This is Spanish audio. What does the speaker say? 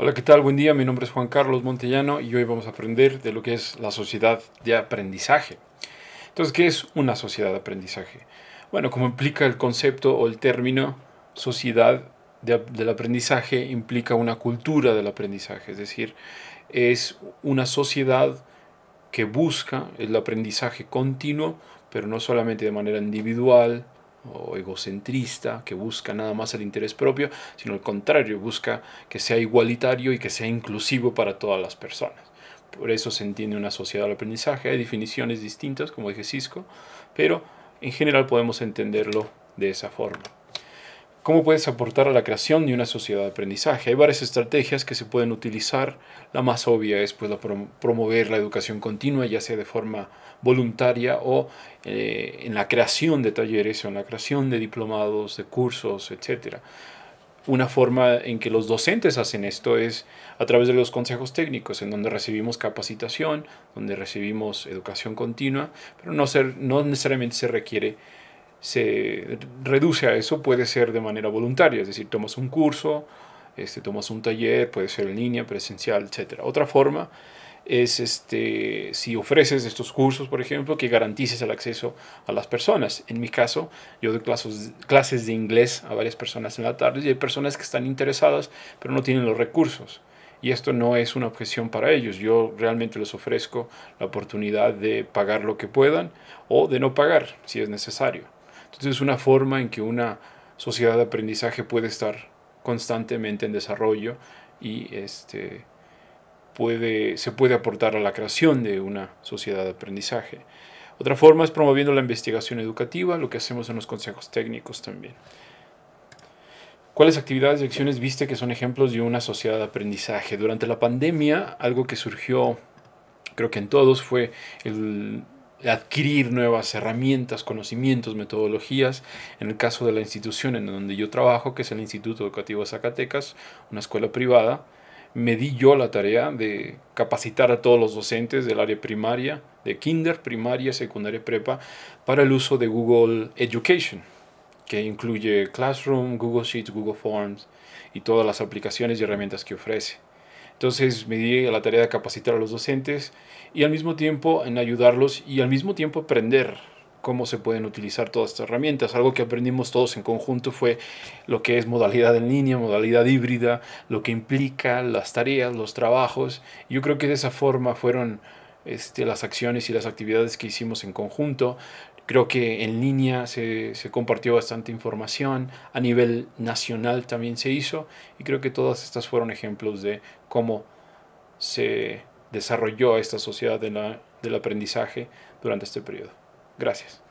Hola, ¿qué tal? Buen día, mi nombre es Juan Carlos Montellano y hoy vamos a aprender de lo que es la sociedad de aprendizaje. Entonces, ¿qué es una sociedad de aprendizaje? Bueno, como implica el concepto o el término sociedad del aprendizaje, implica una cultura del aprendizaje, es decir, es una sociedad que busca el aprendizaje continuo, pero no solamente de manera individual, o egocentrista, que busca nada más el interés propio, sino al contrario, busca que sea igualitario y que sea inclusivo para todas las personas. Por eso se entiende una sociedad del aprendizaje. Hay definiciones distintas, como dije Cisco, pero en general podemos entenderlo de esa forma. ¿Cómo puedes aportar a la creación de una sociedad de aprendizaje? Hay varias estrategias que se pueden utilizar. La más obvia es pues, promover la educación continua, ya sea de forma voluntaria o eh, en la creación de talleres o en la creación de diplomados, de cursos, etc. Una forma en que los docentes hacen esto es a través de los consejos técnicos, en donde recibimos capacitación, donde recibimos educación continua, pero no, no necesariamente se requiere se reduce a eso puede ser de manera voluntaria, es decir, tomas un curso, este, tomas un taller, puede ser en línea, presencial, etc. Otra forma es este, si ofreces estos cursos, por ejemplo, que garantices el acceso a las personas. En mi caso, yo doy clases, clases de inglés a varias personas en la tarde y hay personas que están interesadas pero no tienen los recursos. Y esto no es una objeción para ellos. Yo realmente les ofrezco la oportunidad de pagar lo que puedan o de no pagar si es necesario. Entonces es una forma en que una sociedad de aprendizaje puede estar constantemente en desarrollo y este, puede, se puede aportar a la creación de una sociedad de aprendizaje. Otra forma es promoviendo la investigación educativa, lo que hacemos en los consejos técnicos también. ¿Cuáles actividades y acciones viste que son ejemplos de una sociedad de aprendizaje? Durante la pandemia, algo que surgió, creo que en todos, fue el adquirir nuevas herramientas, conocimientos, metodologías. En el caso de la institución en donde yo trabajo, que es el Instituto Educativo Zacatecas, una escuela privada, me di yo la tarea de capacitar a todos los docentes del área primaria, de kinder, primaria, secundaria, prepa, para el uso de Google Education, que incluye Classroom, Google Sheets, Google Forms y todas las aplicaciones y herramientas que ofrece. Entonces me di a la tarea de capacitar a los docentes y al mismo tiempo en ayudarlos y al mismo tiempo aprender cómo se pueden utilizar todas estas herramientas. Algo que aprendimos todos en conjunto fue lo que es modalidad en línea, modalidad híbrida, lo que implica las tareas, los trabajos. Yo creo que de esa forma fueron este, las acciones y las actividades que hicimos en conjunto. Creo que en línea se, compartió bastante información, a nivel nacional también se hizo y creo que todas estas fueron ejemplos de cómo se desarrolló esta sociedad del aprendizaje durante este periodo. Gracias.